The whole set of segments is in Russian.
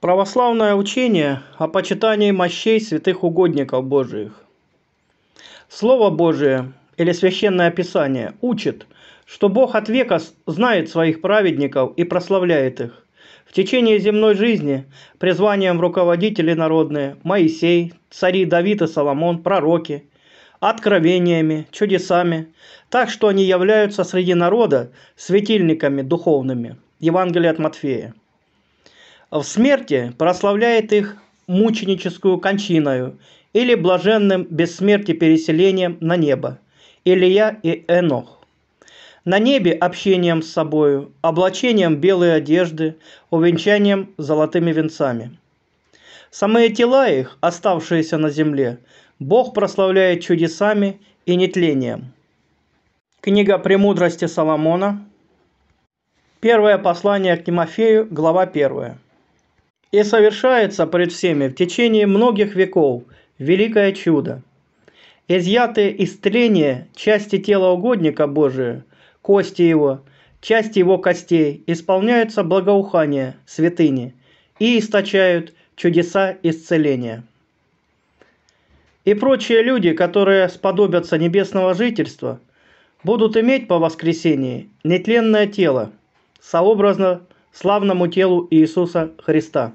Православное учение о почитании мощей святых угодников Божиих. Слово Божие или Священное Писание учит, что Бог от века знает своих праведников и прославляет их. В течение земной жизни призванием руководители народные Моисей, цари Давид и Соломон, пророки, откровениями, чудесами, так что они являются среди народа светильниками духовными. Евангелие от Матфея в смерти прославляет их мученическую кончиною или блаженным без переселением на небо, Илия и Энох. На небе общением с собою, облачением белой одежды, увенчанием золотыми венцами. Самые тела их, оставшиеся на земле, Бог прославляет чудесами и нетлением. Книга «Премудрости Соломона», Первое послание к Тимофею, глава первая и совершается пред всеми в течение многих веков великое чудо. Изъятые из трения части тела угодника Божия, кости его, части его костей, исполняются благоухания, святыни, и источают чудеса исцеления. И прочие люди, которые сподобятся небесного жительства, будут иметь по воскресении нетленное тело, сообразно славному телу Иисуса Христа.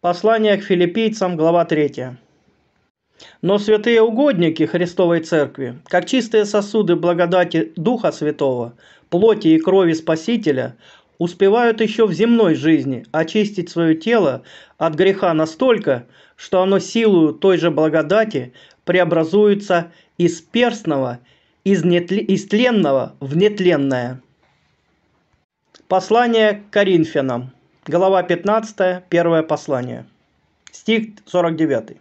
Послание к филиппийцам, глава 3. Но святые угодники Христовой Церкви, как чистые сосуды благодати Духа Святого, плоти и крови Спасителя, успевают еще в земной жизни очистить свое тело от греха настолько, что оно силою той же благодати преобразуется из перстного, из, нетли, из тленного в нетленное – Послание к Коринфянам, глава 15, первое послание, стих 49.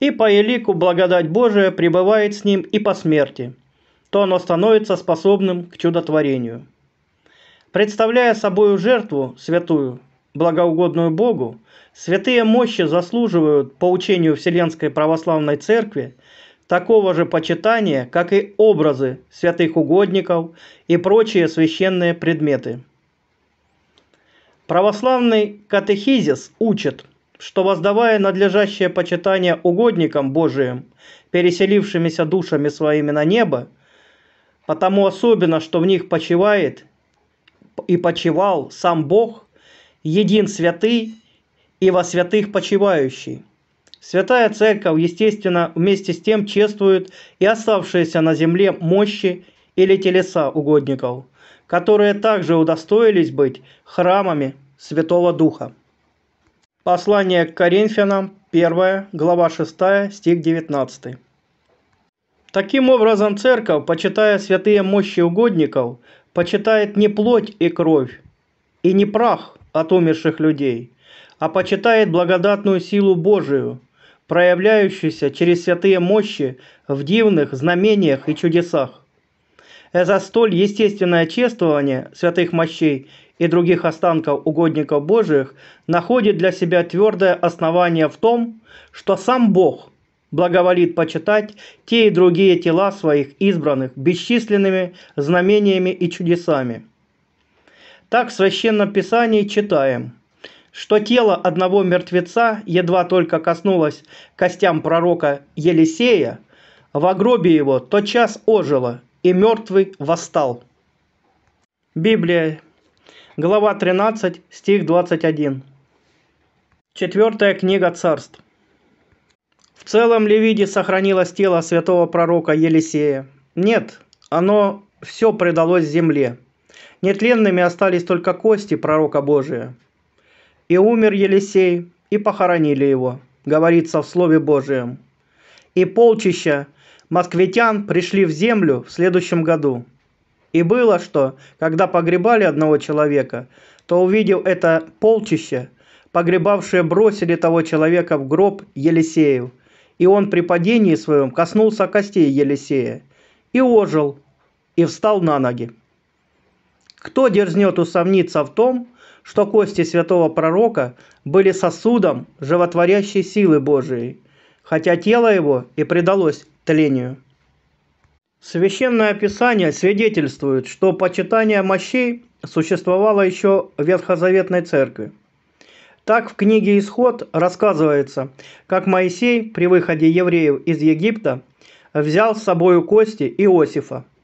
«И по елику благодать Божия пребывает с ним и по смерти, то оно становится способным к чудотворению. Представляя собою жертву святую, благоугодную Богу, святые мощи заслуживают, по учению Вселенской Православной Церкви, такого же почитания, как и образы святых угодников и прочие священные предметы. Православный катехизис учит, что воздавая надлежащее почитание угодникам Божиим, переселившимися душами своими на небо, потому особенно, что в них почивает и почивал сам Бог, един святый и во святых почивающий – Святая Церковь, естественно, вместе с тем чествует и оставшиеся на земле мощи или телеса угодников, которые также удостоились быть храмами Святого Духа. Послание к Коринфянам, 1 глава 6, стих 19. Таким образом, церковь, почитая святые мощи угодников, почитает не плоть и кровь, и не прах от умерших людей, а почитает благодатную силу Божию, проявляющийся через святые мощи в дивных знамениях и чудесах. Это столь естественное чествование святых мощей и других останков угодников Божиих находит для себя твердое основание в том, что сам Бог благоволит почитать те и другие тела своих избранных бесчисленными знамениями и чудесами. Так в Священном Писании читаем – что тело одного мертвеца едва только коснулось костям пророка Елисея, в гробе его тотчас ожило, и мертвый восстал. Библия, глава 13, стих 21. Четвертая книга царств. В целом Левиде сохранилось тело святого пророка Елисея. Нет, оно все предалось земле. Нетленными остались только кости пророка Божия – и умер Елисей, и похоронили его, говорится в Слове Божием. И полчища москвитян пришли в землю в следующем году. И было, что, когда погребали одного человека, то, увидев это полчище, погребавшие бросили того человека в гроб Елисеев, и он при падении своем коснулся костей Елисея, и ожил, и встал на ноги. Кто дерзнет усомниться в том, что кости святого пророка были сосудом животворящей силы Божией, хотя тело его и предалось тлению. Священное Писание свидетельствует, что почитание мощей существовало еще в Ветхозаветной Церкви. Так в книге «Исход» рассказывается, как Моисей при выходе евреев из Египта взял с собою кости Иосифа –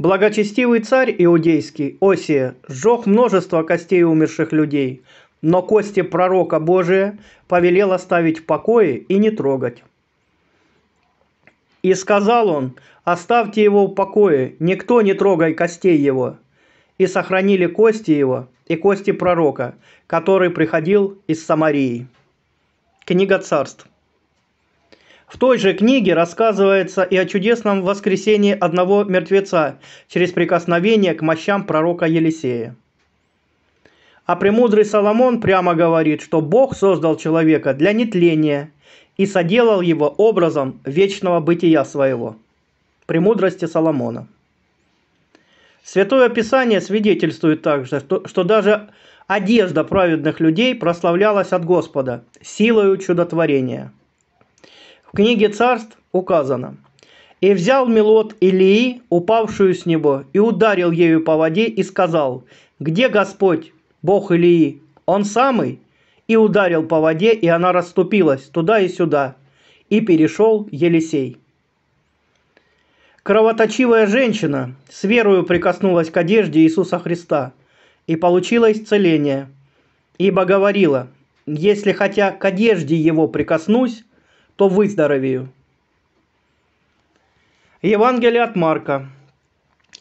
Благочестивый царь иудейский Осия сжег множество костей умерших людей, но кости пророка Божия повелел оставить в покое и не трогать. И сказал он, оставьте его в покое, никто не трогай костей его. И сохранили кости его и кости пророка, который приходил из Самарии. Книга царств. В той же книге рассказывается и о чудесном воскресении одного мертвеца через прикосновение к мощам пророка Елисея. А премудрый Соломон прямо говорит, что Бог создал человека для нетления и соделал его образом вечного бытия своего. Премудрости Соломона. Святое Писание свидетельствует также, что, что даже одежда праведных людей прославлялась от Господа силою чудотворения – в книге царств указано «И взял Мелод Илии, упавшую с него, и ударил ею по воде, и сказал, «Где Господь, Бог Илии? Он самый?» И ударил по воде, и она расступилась туда и сюда, и перешел Елисей. Кровоточивая женщина с верою прикоснулась к одежде Иисуса Христа, и получила исцеление, ибо говорила, «Если хотя к одежде его прикоснусь, то выздоровею. Евангелие от Марка.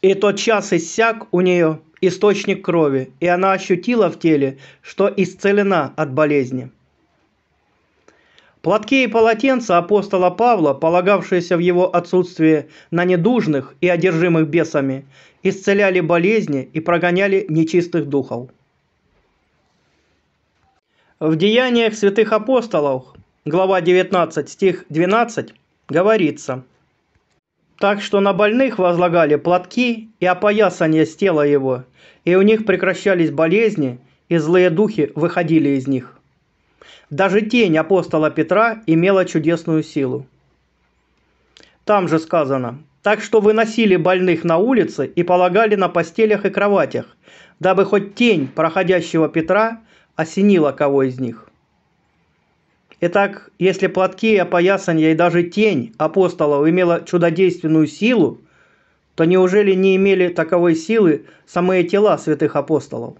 И тот час иссяк у нее источник крови, и она ощутила в теле, что исцелена от болезни. Платки и полотенца апостола Павла, полагавшиеся в его отсутствие на недужных и одержимых бесами, исцеляли болезни и прогоняли нечистых духов. В деяниях святых апостолов глава 19, стих 12, говорится. Так что на больных возлагали платки и опоясание с тела его, и у них прекращались болезни, и злые духи выходили из них. Даже тень апостола Петра имела чудесную силу. Там же сказано, так что выносили больных на улице и полагали на постелях и кроватях, дабы хоть тень проходящего Петра осенила кого из них. Итак, если платки, опоясанья и даже тень апостолов имела чудодейственную силу, то неужели не имели таковой силы самые тела святых апостолов?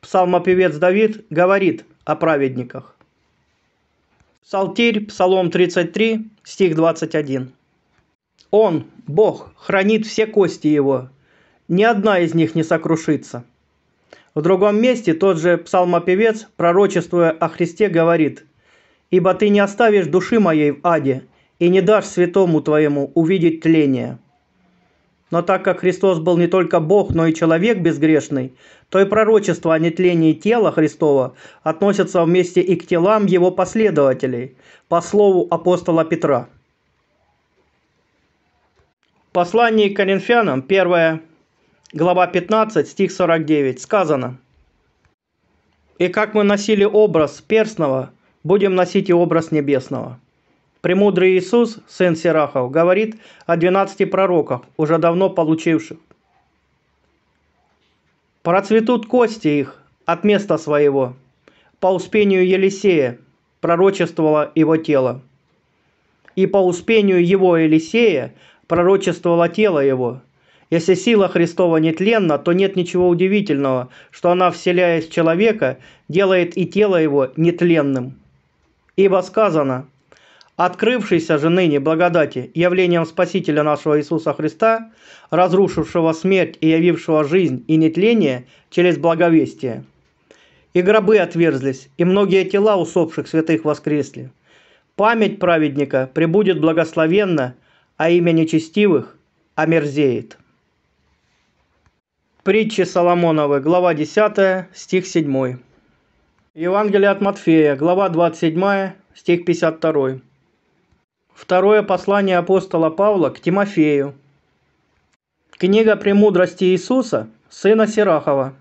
Псалмопевец Давид говорит о праведниках. Псалтирь, Псалом 33, стих 21. Он, Бог, хранит все кости его, ни одна из них не сокрушится – в другом месте тот же псалмопевец, пророчествуя о Христе, говорит, «Ибо ты не оставишь души моей в аде, и не дашь святому твоему увидеть тление». Но так как Христос был не только Бог, но и человек безгрешный, то и пророчество о нетлении тела Христова относится вместе и к телам его последователей, по слову апостола Петра. Послание к Коринфянам, 1 глава 15, стих 49, сказано. «И как мы носили образ перстного, будем носить и образ небесного». Премудрый Иисус, сын Сирахов, говорит о 12 пророках, уже давно получивших. «Процветут кости их от места своего, по успению Елисея пророчествовало его тело, и по успению его Елисея пророчествовало тело его, если сила Христова нетленна, то нет ничего удивительного, что она, вселяясь в человека, делает и тело его нетленным. Ибо сказано, открывшийся же ныне благодати явлением Спасителя нашего Иисуса Христа, разрушившего смерть и явившего жизнь и нетление через благовестие. И гробы отверзлись, и многие тела усопших святых воскресли. Память праведника пребудет благословенно, а имя нечестивых омерзеет. Притчи Соломоновы, глава 10, стих 7. Евангелие от Матфея, глава 27, стих 52. Второе послание апостола Павла к Тимофею. Книга «Премудрости Иисуса, сына Сирахова».